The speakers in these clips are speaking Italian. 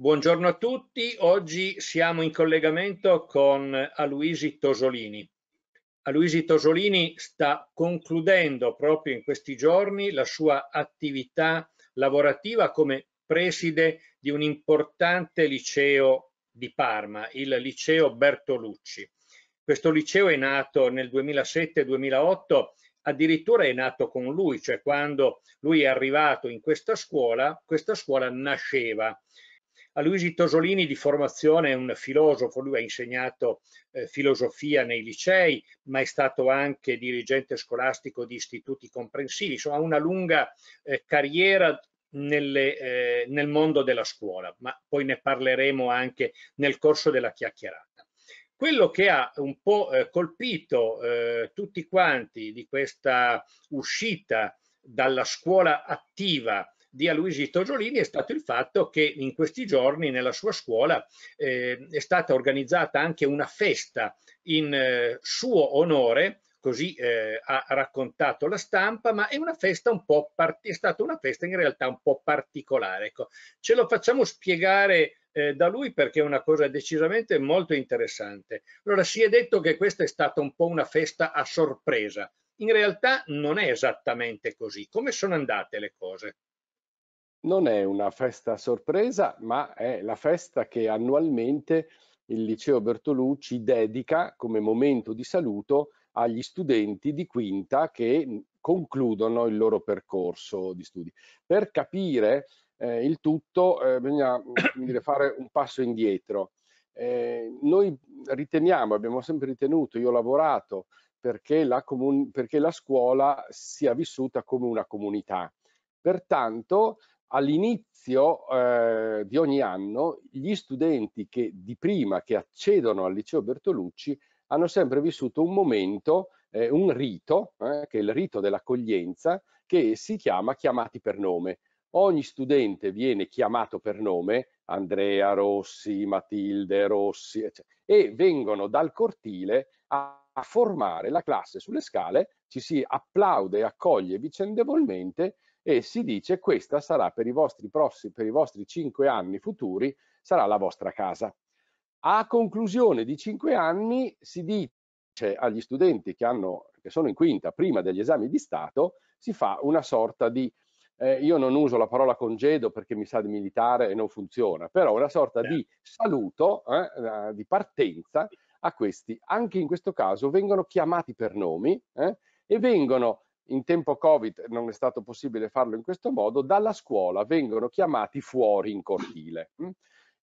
Buongiorno a tutti, oggi siamo in collegamento con Aluisi Tosolini. Aluisi Tosolini sta concludendo proprio in questi giorni la sua attività lavorativa come preside di un importante liceo di Parma, il liceo Bertolucci. Questo liceo è nato nel 2007-2008, addirittura è nato con lui, cioè quando lui è arrivato in questa scuola, questa scuola nasceva a Luigi Tosolini di formazione è un filosofo, lui ha insegnato eh, filosofia nei licei, ma è stato anche dirigente scolastico di istituti comprensivi, insomma ha una lunga eh, carriera nelle, eh, nel mondo della scuola, ma poi ne parleremo anche nel corso della chiacchierata. Quello che ha un po' eh, colpito eh, tutti quanti di questa uscita dalla scuola attiva di Aloisito Giolini è stato il fatto che in questi giorni nella sua scuola eh, è stata organizzata anche una festa in eh, suo onore, così eh, ha raccontato la stampa, ma è, una festa un po è stata una festa in realtà un po' particolare. Ecco, ce lo facciamo spiegare eh, da lui perché è una cosa decisamente molto interessante. Allora si è detto che questa è stata un po' una festa a sorpresa. In realtà non è esattamente così. Come sono andate le cose? non è una festa a sorpresa, ma è la festa che annualmente il Liceo Bertolucci dedica come momento di saluto agli studenti di quinta che concludono il loro percorso di studi. Per capire eh, il tutto eh, bisogna dire, fare un passo indietro. Eh, noi riteniamo, abbiamo sempre ritenuto, io ho lavorato perché la, perché la scuola sia vissuta come una comunità. Pertanto all'inizio eh, di ogni anno gli studenti che di prima che accedono al liceo Bertolucci hanno sempre vissuto un momento, eh, un rito, eh, che è il rito dell'accoglienza, che si chiama chiamati per nome. Ogni studente viene chiamato per nome, Andrea Rossi, Matilde Rossi, eccetera, e vengono dal cortile a formare la classe sulle scale, ci si applaude e accoglie vicendevolmente e si dice questa sarà per i vostri prossimi, per i vostri cinque anni futuri, sarà la vostra casa. A conclusione di cinque anni si dice agli studenti che, hanno, che sono in quinta prima degli esami di Stato, si fa una sorta di, eh, io non uso la parola congedo perché mi sa di militare e non funziona, però una sorta di certo. saluto, eh, eh, di partenza a questi, anche in questo caso vengono chiamati per nomi eh, e vengono in tempo Covid non è stato possibile farlo in questo modo, dalla scuola vengono chiamati fuori in cortile. Mm?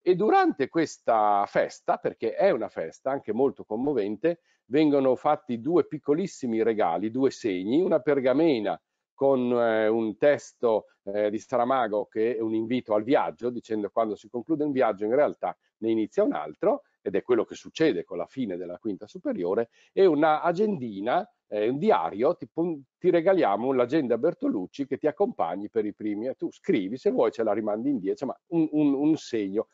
E durante questa festa, perché è una festa anche molto commovente, vengono fatti due piccolissimi regali, due segni, una pergamena con eh, un testo eh, di Saramago che è un invito al viaggio, dicendo quando si conclude un viaggio in realtà ne inizia un altro, ed è quello che succede con la fine della quinta superiore, e una agendina eh, un diario, ti, ti regaliamo l'agenda Bertolucci che ti accompagni per i primi, tu scrivi, se vuoi ce la rimandi indietro, ma un, un, un segno.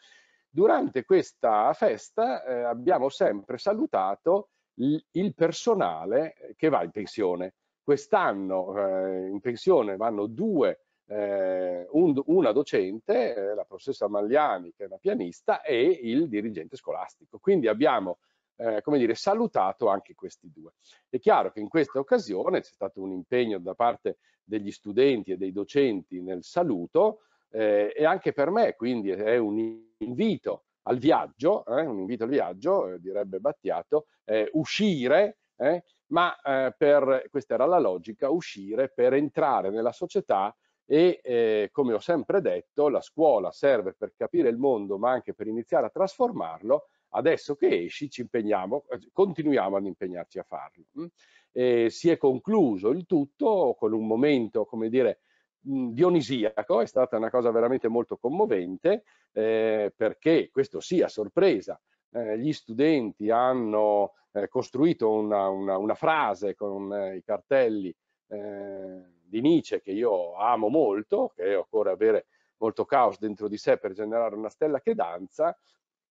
Durante questa festa eh, abbiamo sempre salutato il personale che va in pensione. Quest'anno eh, in pensione vanno due, eh, un, una docente, eh, la professoressa Magliani che è una pianista, e il dirigente scolastico. Quindi abbiamo eh, come dire, salutato anche questi due. È chiaro che in questa occasione c'è stato un impegno da parte degli studenti e dei docenti nel saluto eh, e anche per me quindi è un invito al viaggio, eh, un invito al viaggio, eh, direbbe Battiato, uscire, eh, ma eh, per, questa era la logica, uscire per entrare nella società e eh, come ho sempre detto la scuola serve per capire il mondo ma anche per iniziare a trasformarlo adesso che esci ci impegniamo, continuiamo ad impegnarci a farlo. Mm? E si è concluso il tutto con un momento, come dire, mm, dionisiaco, è stata una cosa veramente molto commovente eh, perché questo sì a sorpresa eh, gli studenti hanno eh, costruito una, una, una, frase con eh, i cartelli eh, di Nietzsche che io amo molto, che occorre avere molto caos dentro di sé per generare una stella che danza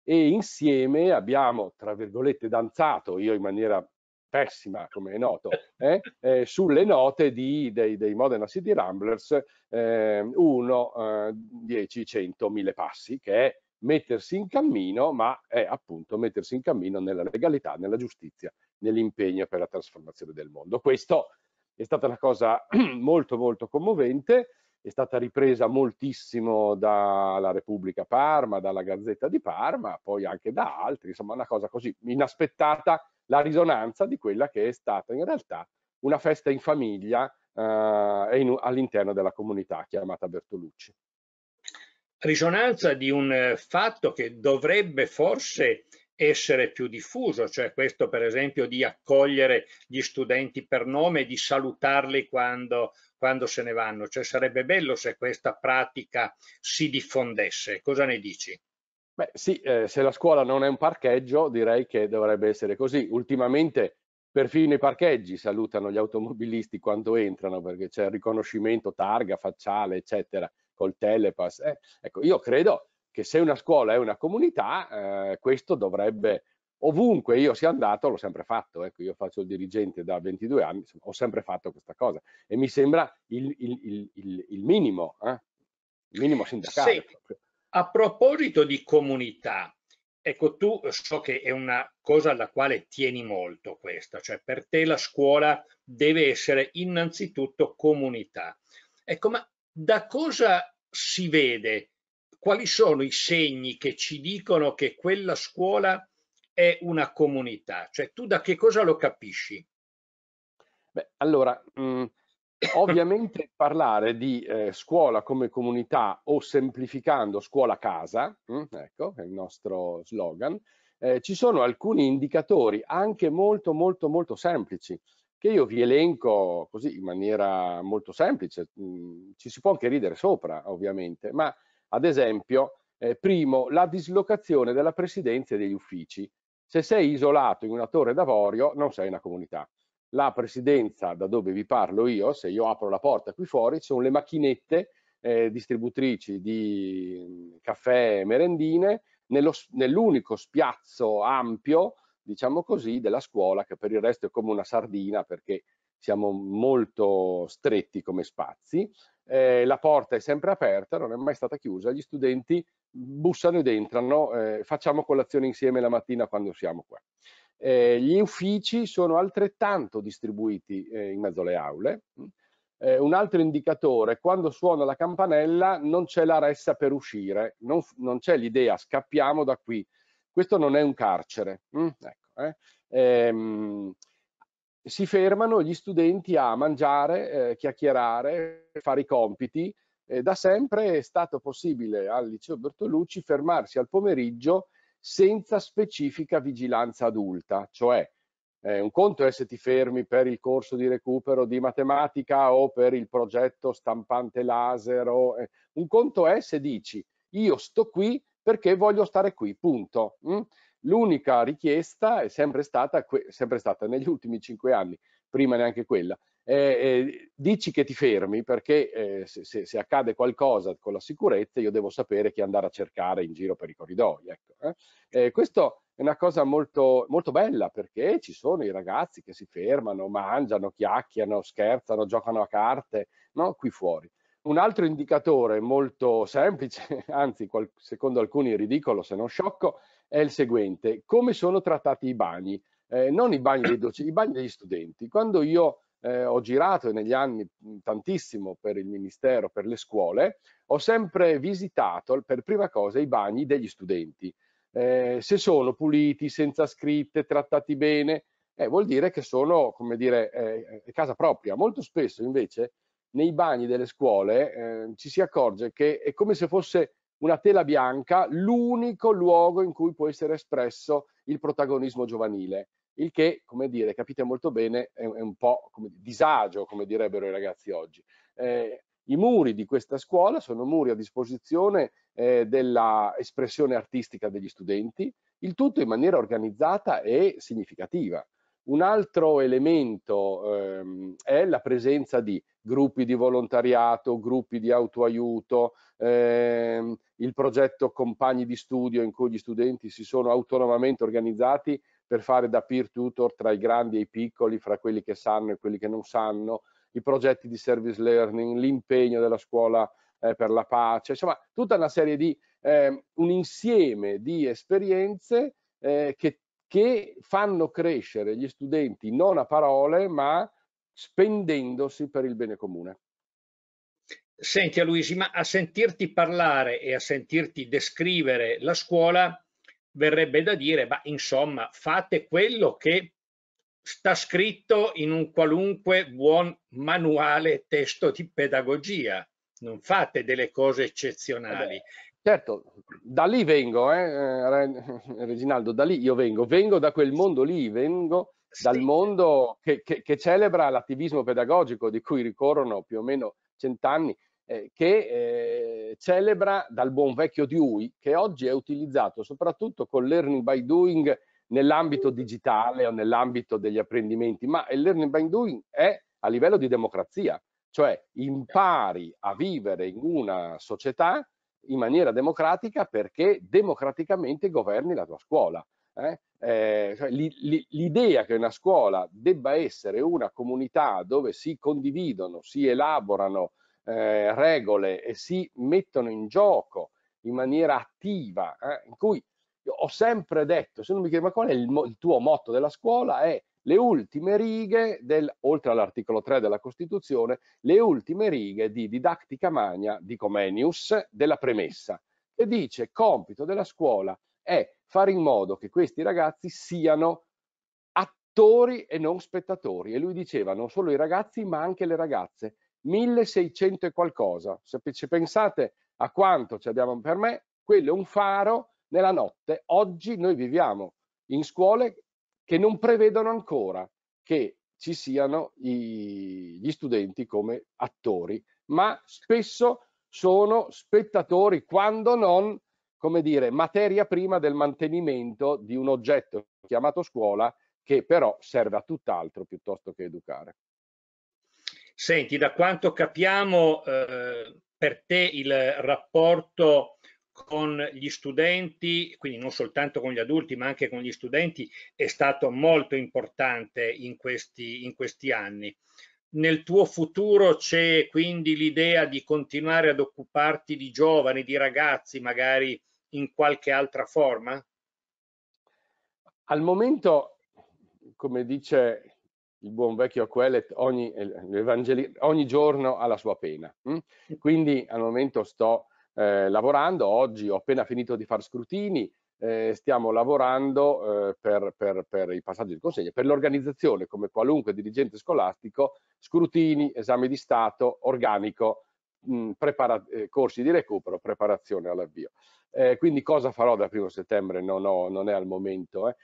e insieme abbiamo, tra virgolette, danzato, io in maniera pessima come è noto, eh, eh, sulle note di, dei, dei, Modena City Ramblers 1, 10, 100, 1000 passi, che è mettersi in cammino, ma è appunto mettersi in cammino nella legalità, nella giustizia, nell'impegno per la trasformazione del mondo. Questo è stata una cosa molto molto commovente è stata ripresa moltissimo dalla Repubblica Parma, dalla Gazzetta di Parma, poi anche da altri, insomma una cosa così inaspettata, la risonanza di quella che è stata in realtà una festa in famiglia eh, in, all'interno della comunità chiamata Bertolucci. Risonanza di un eh, fatto che dovrebbe forse essere più diffuso, cioè questo per esempio di accogliere gli studenti per nome e di salutarli quando, quando se ne vanno, cioè sarebbe bello se questa pratica si diffondesse, cosa ne dici? Beh sì, eh, se la scuola non è un parcheggio direi che dovrebbe essere così, ultimamente perfino i parcheggi salutano gli automobilisti quando entrano perché c'è il riconoscimento targa facciale eccetera col telepass, eh, ecco io credo che se una scuola è una comunità, eh, questo dovrebbe, ovunque io sia andato, l'ho sempre fatto, ecco, io faccio il dirigente da 22 anni, ho sempre fatto questa cosa e mi sembra il, il, il, il minimo, eh? il minimo sindacale. Sì. A proposito di comunità, ecco tu so che è una cosa alla quale tieni molto questa, cioè per te la scuola deve essere innanzitutto comunità. Ecco, ma da cosa si vede quali sono i segni che ci dicono che quella scuola è una comunità? Cioè tu da che cosa lo capisci? Beh, allora, mh, mm, ovviamente parlare di eh, scuola come comunità o semplificando scuola casa, mh, mm, ecco, è il nostro slogan, eh, ci sono alcuni indicatori anche molto molto molto semplici che io vi elenco così in maniera molto semplice, mh, mm, ci si può anche ridere sopra ovviamente, ma ad esempio, eh, primo, la dislocazione della presidenza e degli uffici. Se sei isolato in una torre d'avorio, non sei una comunità. La presidenza, da dove vi parlo io, se io apro la porta qui fuori, sono le macchinette eh, distributrici di mm, caffè e merendine nell'unico nell spiazzo ampio, diciamo così, della scuola, che per il resto è come una sardina perché siamo molto stretti come spazi, eh, la porta è sempre aperta, non è mai stata chiusa, gli studenti bussano ed entrano, eh, facciamo colazione insieme la mattina quando siamo qua. Eh, gli uffici sono altrettanto distribuiti eh, in mezzo alle aule. Eh, un altro indicatore, quando suona la campanella non c'è la ressa per uscire, non, non c'è l'idea scappiamo da qui. Questo non è un carcere. Mm? Ecco, eh. ehm, si fermano gli studenti a mangiare, eh, chiacchierare, fare i compiti. Eh, da sempre è stato possibile al liceo Bertolucci fermarsi al pomeriggio senza specifica vigilanza adulta, cioè eh, un conto è se ti fermi per il corso di recupero di matematica o per il progetto stampante laser, o, eh, un conto è se dici io sto qui perché voglio stare qui, punto. Mm? L'unica richiesta è sempre stata, sempre stata negli ultimi cinque anni, prima neanche quella, eh, eh, dici che ti fermi perché eh, se, se, se, accade qualcosa con la sicurezza io devo sapere chi andare a cercare in giro per i corridoi. Ecco, eh. questo è una cosa molto, molto bella perché ci sono i ragazzi che si fermano, mangiano, chiacchierano, scherzano, giocano a carte, no? qui fuori. Un altro indicatore molto semplice, anzi secondo alcuni ridicolo se non sciocco, è il seguente, come sono trattati i bagni? Eh, non i bagni dei docenti, i bagni degli studenti. Quando io eh, ho girato negli anni mm, tantissimo per il Ministero, per le scuole, ho sempre visitato per prima cosa i bagni degli studenti. Eh, se sono puliti, senza scritte, trattati bene, eh, vuol dire che sono, come dire, eh, eh casa propria. Molto spesso invece nei bagni delle scuole eh, ci si accorge che è come se fosse una tela bianca l'unico luogo in cui può essere espresso il protagonismo giovanile, il che, come dire, capite molto bene, è, un po' come disagio, come direbbero i ragazzi oggi. Eh, I muri di questa scuola sono muri a disposizione eh, dell'espressione artistica degli studenti, il tutto in maniera organizzata e significativa. Un altro elemento ehm, è la presenza di gruppi di volontariato, gruppi di autoaiuto, ehm, il progetto Compagni di Studio in cui gli studenti si sono autonomamente organizzati per fare da peer tutor tra i grandi e i piccoli, fra quelli che sanno e quelli che non sanno, i progetti di service learning, l'impegno della scuola eh, per la pace, insomma tutta una serie di, eh, un insieme di esperienze eh, che, che fanno crescere gli studenti non a parole ma spendendosi per il bene comune. Senti Luigi, ma a sentirti parlare e a sentirti descrivere la scuola verrebbe da dire, ma insomma, fate quello che sta scritto in un qualunque buon manuale testo di pedagogia, non fate delle cose eccezionali. Vabbè, eh certo, da lì vengo, eh, eh Reginaldo, da lì io vengo, vengo da quel mondo lì, vengo dal mondo che, che, che celebra l'attivismo pedagogico di cui ricorrono più o meno cent'anni, eh, che eh, celebra dal buon vecchio Dewey, che oggi è utilizzato soprattutto con learning by doing nell'ambito digitale o nell'ambito degli apprendimenti, ma il learning by doing è a livello di democrazia, cioè impari a vivere in una società in maniera democratica perché democraticamente governi la tua scuola eh? Eh, cioè, l'idea che una scuola debba essere una comunità dove si condividono, si elaborano eh, regole e si mettono in gioco in maniera attiva, eh, in cui ho sempre detto, se non mi chiedi ma qual è il, il tuo motto della scuola, è le ultime righe, del, oltre all'articolo 3 della Costituzione, le ultime righe di didattica Magna di Comenius della premessa, che dice compito della scuola è fare in modo che questi ragazzi siano attori e non spettatori. E lui diceva non solo i ragazzi ma anche le ragazze, 1600 e qualcosa. Se, se pensate a quanto ci abbiamo per me, quello è un faro nella notte. Oggi noi viviamo in scuole che non prevedono ancora che ci siano i, gli studenti come attori, ma spesso sono spettatori quando non come dire, materia prima del mantenimento di un oggetto chiamato scuola che però serve a tutt'altro piuttosto che educare. Senti, da quanto capiamo eh, per te il rapporto con gli studenti, quindi non soltanto con gli adulti ma anche con gli studenti, è stato molto importante in questi, in questi anni. Nel tuo futuro c'è quindi l'idea di continuare ad occuparti di giovani, di ragazzi magari in qualche altra forma? Al momento, come dice il buon vecchio Quellet, ogni, eh, ogni giorno ha la sua pena. Mm? Quindi al momento sto eh, lavorando, oggi ho appena finito di fare scrutini, eh, stiamo lavorando eh, per, per, per, il passaggio di consegna, per l'organizzazione come qualunque dirigente scolastico, scrutini, esame di stato, organico, mh, prepara- eh, corsi di recupero, preparazione all'avvio. Eh, quindi cosa farò da primo settembre? Non, ho, non è al momento. Eh.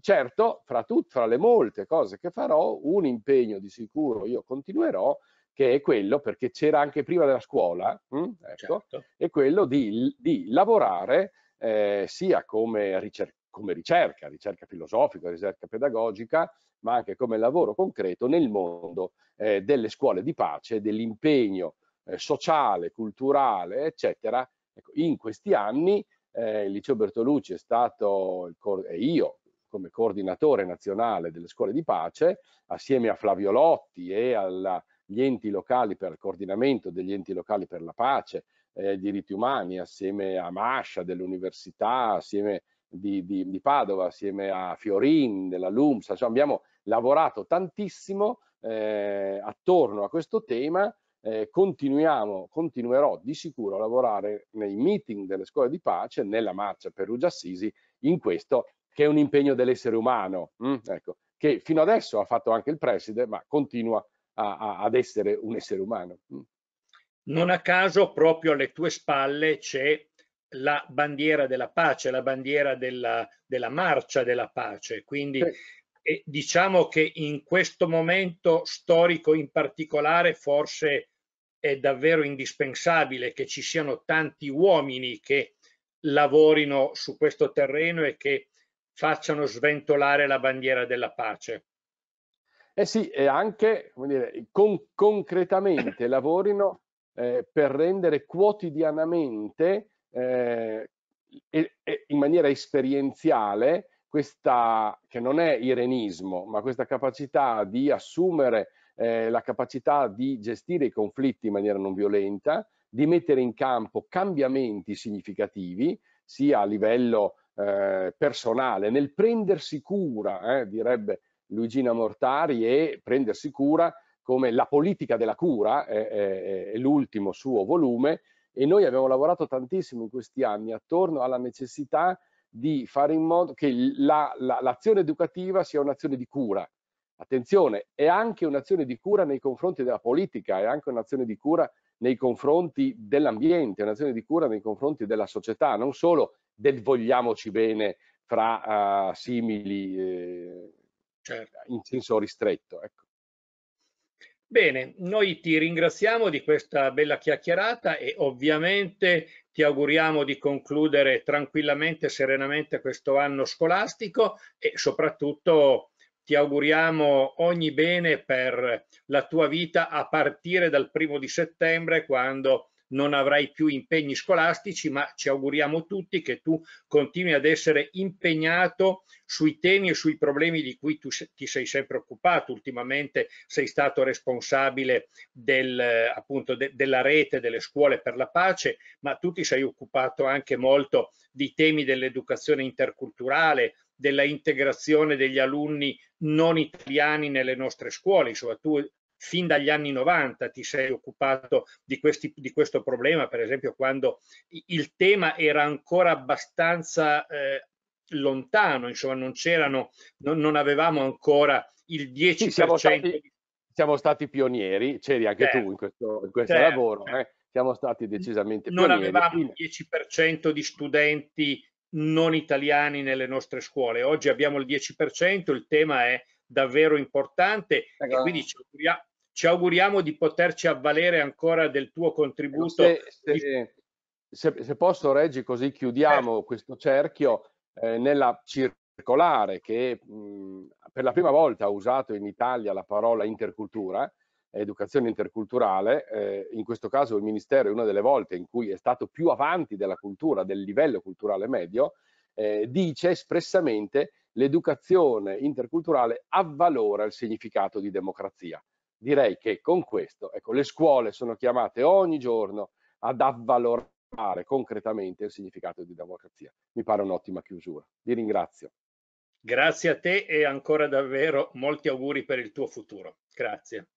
certo, fra, tut- fra le molte cose che farò, un impegno di sicuro io continuerò, che è quello, perché c'era anche prima della scuola, mh, ecco, certo. è quello di, di lavorare eh, sia come, ricer- come ricerca, ricerca filosofica, ricerca pedagogica, ma anche come lavoro concreto nel mondo eh, delle scuole di pace, dell'impegno eh, sociale, culturale, eccetera. Ecco, in questi anni eh, il liceo Bertolucci è stato, e io come coordinatore nazionale delle scuole di pace, assieme a Flavio Lotti e agli enti locali per il coordinamento degli enti locali per la pace, e eh, diritti umani, assieme a Mascia dell'università, assieme di, di, di, Padova, assieme a Fiorin della LUMSA, cioè abbiamo lavorato tantissimo eh, attorno a questo tema eh, continuiamo, continuerò di sicuro a lavorare nei meeting delle scuole di pace, nella marcia Perugia-Assisi, in questo che è un impegno dell'essere umano, mm, ecco, che fino adesso ha fatto anche il preside, ma continua a, a, ad essere un essere umano. Mm. Non a caso proprio alle tue spalle c'è la bandiera della pace, la bandiera della, della marcia della pace, quindi... Sì. E eh, diciamo che in questo momento storico in particolare forse è davvero indispensabile che ci siano tanti uomini che lavorino su questo terreno e che facciano sventolare la bandiera della pace. Eh sì, e anche dire, con, concretamente lavorino eh, per rendere quotidianamente eh, e, e in maniera esperienziale questa, che non è irenismo, ma questa capacità di assumere eh, la capacità di gestire i conflitti in maniera non violenta, di mettere in campo cambiamenti significativi, sia a livello eh, personale, nel prendersi cura, eh, direbbe Luigina Mortari, e prendersi cura come la politica della cura, eh, eh, è l'ultimo suo volume, e noi abbiamo lavorato tantissimo in questi anni attorno alla necessità di fare in modo che l'azione la, la, educativa sia un'azione di cura, Attenzione, è anche un'azione di cura nei confronti della politica, è anche un'azione di cura nei confronti dell'ambiente, è un'azione di cura nei confronti della società, non solo del vogliamoci bene fra uh, simili eh, certo. in senso ristretto. Ecco. Bene, noi ti ringraziamo di questa bella chiacchierata e ovviamente ti auguriamo di concludere tranquillamente serenamente questo anno scolastico e soprattutto ti auguriamo ogni bene per la tua vita a partire dal primo di settembre quando non avrai più impegni scolastici, ma ci auguriamo tutti che tu continui ad essere impegnato sui temi e sui problemi di cui tu ti sei sempre occupato. Ultimamente sei stato responsabile del, appunto, de, della rete delle scuole per la pace, ma tu ti sei occupato anche molto di temi dell'educazione interculturale, della integrazione degli alunni non italiani nelle nostre scuole, insomma tu fin dagli anni 90 ti sei occupato di, questi, di questo problema, per esempio quando il tema era ancora abbastanza eh, lontano, insomma non c'erano, non, non, avevamo ancora il 10%. Sì, siamo, stati, siamo stati pionieri, c'eri anche certo, tu in certo. questo, in questo certo, lavoro, certo. Eh? siamo stati decisamente pionieri. Non avevamo il 10% di studenti non italiani nelle nostre scuole. Oggi abbiamo il 10%, il tema è davvero importante ecco. e quindi ci auguriamo, ci auguriamo, di poterci avvalere ancora del tuo contributo. Se, se, se, se posso Reggi, così chiudiamo eh. questo cerchio eh, nella circolare che mh, mm, per la prima volta ha usato in Italia la parola intercultura educazione interculturale, eh, in questo caso il Ministero è una delle volte in cui è stato più avanti della cultura, del livello culturale medio, eh, dice espressamente l'educazione interculturale avvalora il significato di democrazia. Direi che con questo, ecco, le scuole sono chiamate ogni giorno ad avvalorare concretamente il significato di democrazia. Mi pare un'ottima chiusura. Vi ringrazio. Grazie a te e ancora davvero molti auguri per il tuo futuro. Grazie.